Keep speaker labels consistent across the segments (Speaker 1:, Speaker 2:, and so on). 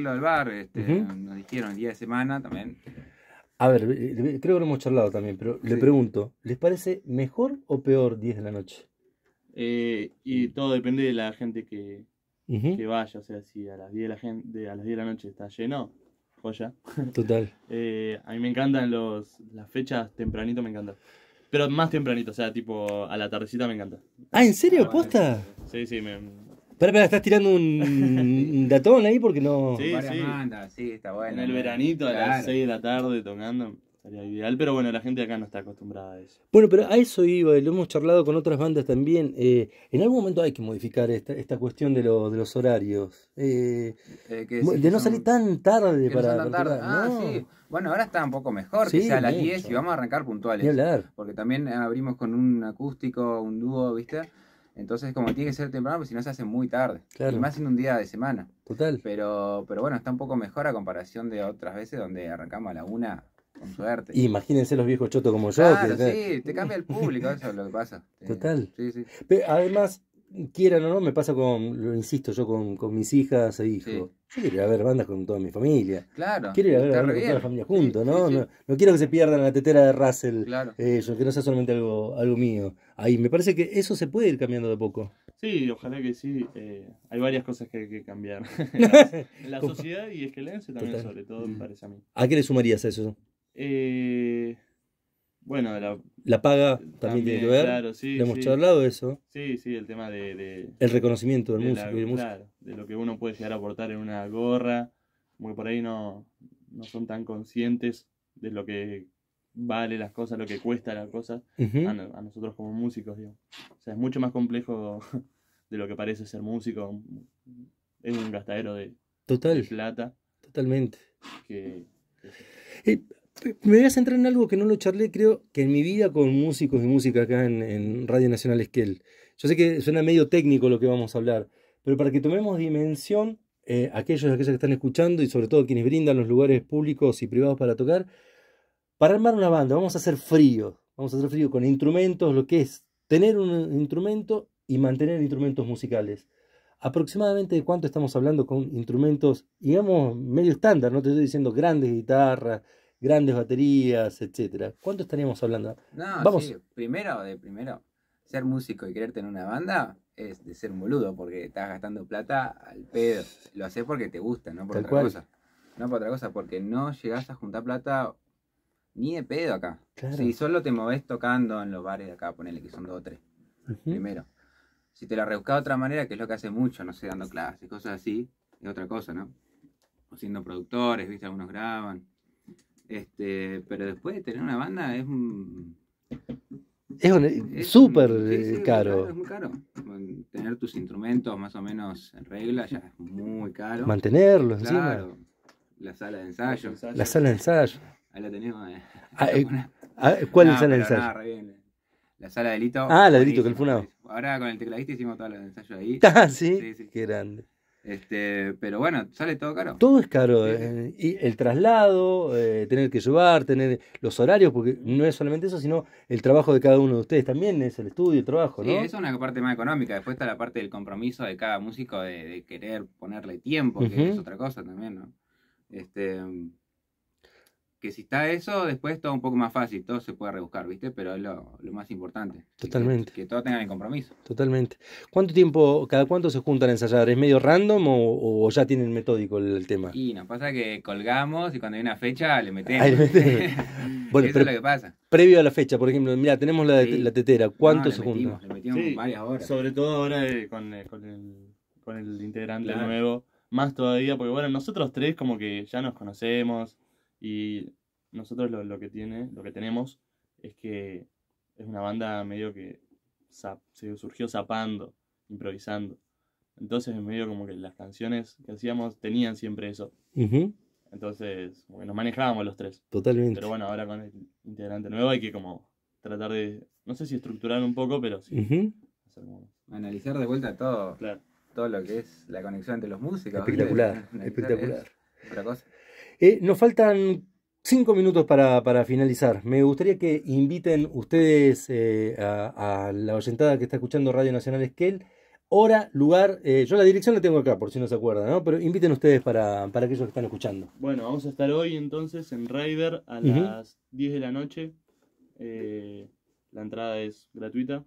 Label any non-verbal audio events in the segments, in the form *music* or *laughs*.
Speaker 1: del bar, este, nos dijeron el día de semana también.
Speaker 2: A ver, eh, creo que lo hemos charlado también, pero le pregunto, ¿les parece mejor o peor 10 de la noche?
Speaker 3: Eh, y todo depende de la gente que, vaya, o sea, si a las 10 de la, gente, a las 10 de la noche está lleno, joya. Total. *laughs* Eh, a mí me encantan los, las fechas tempranito, me encanta Pero más tempranito, o sea, tipo a la tardecita me encanta.
Speaker 2: Ah, ¿en serio? Ah, ¿Posta? Sí, sí, me, pero espera, estás tirando un *laughs* datón ahí porque no. Sí,
Speaker 3: sí. está bueno. En el veranito a las 6 de la tarde tocando. ideal, pero bueno, la gente acá no está acostumbrada a eso.
Speaker 2: Bueno, pero a eso iba, y lo hemos charlado con otras bandas también. Eh, en algún momento hay que modificar esta, esta cuestión de, de los horarios. Eh,
Speaker 1: eh de no salir
Speaker 2: tan tarde para. tarde. Ah, sí.
Speaker 1: Bueno, ahora está un poco mejor, a las 10 y vamos a arrancar puntuales. Porque también abrimos con un acústico, un dúo, ¿viste? Entonces, como tiene que ser temprano, pues si no se hace muy tarde. Y más en un día de semana. Total. Pero, pero bueno, está un poco mejor a comparación de otras veces donde arrancamos a la una con suerte.
Speaker 2: Imagínense los viejos chotos como yo. sí,
Speaker 1: te cambia el público, eso es lo que pasa. Total. Sí, sí. además,
Speaker 2: quieran o no, me pasa con, lo insisto, yo con, mis hijas e hijos. Yo quiero ir a ver bandas con toda mi familia.
Speaker 1: Claro. Quiero ir a ver bandas con toda la
Speaker 2: familia juntos, ¿no? ¿no? quiero que se pierdan la tetera de Russell. Claro. que no sea solamente algo, algo mío. Ahí, me parece que eso se puede ir cambiando de poco.
Speaker 3: Sí, ojalá que sí. Eh, hay varias cosas que hay que cambiar. *laughs* en la sociedad y esquelense también, sobre todo, me parece a mí.
Speaker 2: ¿A qué le sumarías a eso?
Speaker 3: Eh bueno,
Speaker 2: la, paga también, tiene que ver. hemos charlado eso.
Speaker 3: Sí, sí, el tema de. el reconocimiento del músico de lo que uno puede llegar a aportar en una gorra. Porque por ahí no, no son tan conscientes de lo que vale las cosas, lo que cuesta las cosas a, nosotros como músicos. O sea, es mucho más complejo *laughs* de lo que parece ser músico. Es un gastadero de, plata.
Speaker 2: Totalmente me voy a centrar en algo que no lo charlé, creo que en mi vida con músicos y música acá en, Radio Nacional Esquel. Yo sé que suena medio técnico lo que vamos a hablar, pero para que tomemos dimensión, eh, aquellos que están escuchando y sobre todo quienes brindan los lugares públicos y privados para tocar, para armar una banda, vamos a hacer frío. Vamos a hacer frío con instrumentos, lo que es tener un instrumento y mantener instrumentos musicales. Aproximadamente de cuánto estamos hablando con instrumentos, digamos, medio estándar, no te estoy diciendo grandes guitarras, grandes baterías, etcétera. ¿Cuánto estaríamos hablando? Vamos.
Speaker 1: primero, de primero, ser músico y quererte en una banda es de ser un boludo, porque estás gastando plata al pedo. Lo haces porque te gusta, no por otra cosa. No por otra cosa, porque no llegás a juntar plata ni de pedo acá. Si solo te movés tocando en los bares de acá, ponele que son dos o tres. Primero. Si te la rebuscas de otra manera, que es lo que hace mucho, no sé, dando clases, cosas así, es otra cosa, ¿no? O siendo productores, viste, algunos graban. Este, pero después de tener una banda es
Speaker 2: Es súper eh, caro. Es
Speaker 1: muy caro. Tener tus instrumentos más o menos en regla ya es muy caro. Mantenerlos claro. encima. La sala de ensayo. La sala de ensayo. Ahí la tenemos. Eh. Ah, eh, ah, ¿Cuál es la sala de ensayo? La sala de Lito. Ah, la que el funado. Ahora con el tecladista hicimos todos los ensayos ahí. *laughs* Ah, sí. sí Qué grande. Este, pero bueno, sale todo caro.
Speaker 2: Todo es caro. Eh, y el traslado, eh, tener que llevar, tener los horarios, porque no es solamente eso, sino el trabajo de cada uno de ustedes también, es el estudio, el trabajo, ¿no? Sí, es una
Speaker 1: parte más económica. Después está la parte del compromiso de cada músico de, querer ponerle tiempo, que es otra cosa también, ¿no? Este, que si está eso, después todo un poco más fácil, todo se puede rebuscar, ¿viste? Pero es lo, más importante. Totalmente. Que, todos tengan el compromiso.
Speaker 2: Totalmente. ¿Cuánto tiempo, cada cuánto se juntan a ensayar? ¿Es medio random o, ya tienen metódico el, tema?
Speaker 1: Y nos pasa que colgamos y cuando hay una fecha le metemos. *laughs* bueno, eso es lo que pasa.
Speaker 2: Previo a la fecha, por ejemplo, mira, tenemos la, tetera, ¿cuánto se juntan? Le
Speaker 1: metimos varias horas. Sobre
Speaker 3: todo ahora eh, eh, con, el, integrante nuevo, más todavía, porque bueno, nosotros tres como que ya nos conocemos y nosotros lo, que tiene, lo que tenemos es que es una banda medio que se surgió zapando, improvisando. Entonces es medio como que las canciones que hacíamos tenían siempre eso. Entonces, nos manejábamos los tres. Totalmente. Pero bueno, ahora con el integrante
Speaker 1: nuevo hay que como tratar de, no sé si estructurar un poco, pero sí. Analizar de vuelta todo. Todo lo que es la conexión entre los músicos. Espectacular, espectacular. otra cosa.
Speaker 2: Eh, nos faltan cinco minutos para, finalizar. Me gustaría que inviten ustedes eh, a, la oyentada que está escuchando Radio Nacional Esquel. Hora, lugar, eh, yo la dirección la tengo acá, por si no se acuerdan, ¿no? Pero inviten ustedes para, para aquellos que están escuchando.
Speaker 3: Bueno, vamos a estar hoy entonces en Raider a las 10 de la noche. la entrada es gratuita.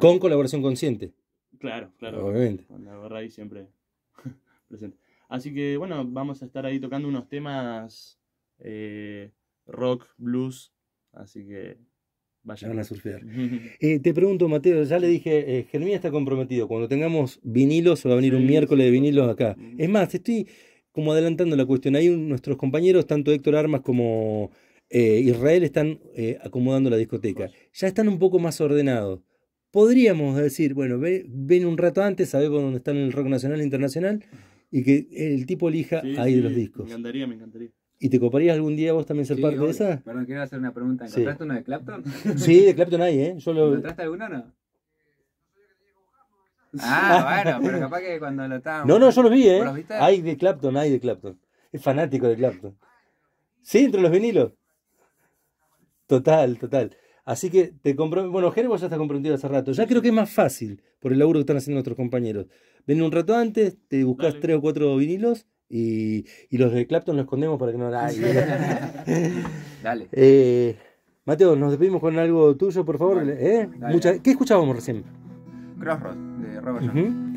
Speaker 3: Con colaboración consciente. Claro, claro. Obviamente. Con la siempre *laughs* presente. Así que bueno, vamos a estar ahí tocando unos temas eh, rock, blues,
Speaker 2: así que vayan. a surfear. *laughs* Eh, te pregunto, Mateo, ya le dije, eh, está comprometido. Cuando tengamos vinilos, va a venir un miércoles de vinilos acá. Es más, estoy como adelantando la cuestión. Ahí nuestros compañeros, tanto Héctor Armas como eh, Israel, están acomodando la discoteca. Ya están un poco más ordenados podríamos decir, bueno, ven un rato antes, sabemos dónde están el rock nacional e internacional, y que el tipo elija
Speaker 1: ahí de los discos. Me encantaría, me encantaría.
Speaker 2: ¿Y te coparías algún día vos también ser parte de esa?
Speaker 1: Perdón, quiero hacer una pregunta. ¿Encontraste uno de Clapton?
Speaker 2: sí, de Clapton hay, ¿eh? ¿Encontraste alguno o no? Ah, bueno, pero capaz que cuando
Speaker 1: lo estábamos. No, no, yo los vi, ¿eh? hay
Speaker 2: de Clapton, hay de Clapton. Es fanático de Clapton. Sí, entre los vinilos. Total, total. Así que te comprometo. Bueno, Gerbo ya está comprometido hace rato. Ya creo que es más fácil por el laburo que están haciendo nuestros compañeros. Ven un rato antes, te buscas tres o cuatro vinilos y, los de Clapton los escondemos para que no. Ay, *laughs* Dale. Eh, Mateo, nos despedimos con algo tuyo, por favor. ¿Eh? ¿Qué escuchábamos recién? Crossroads de Robert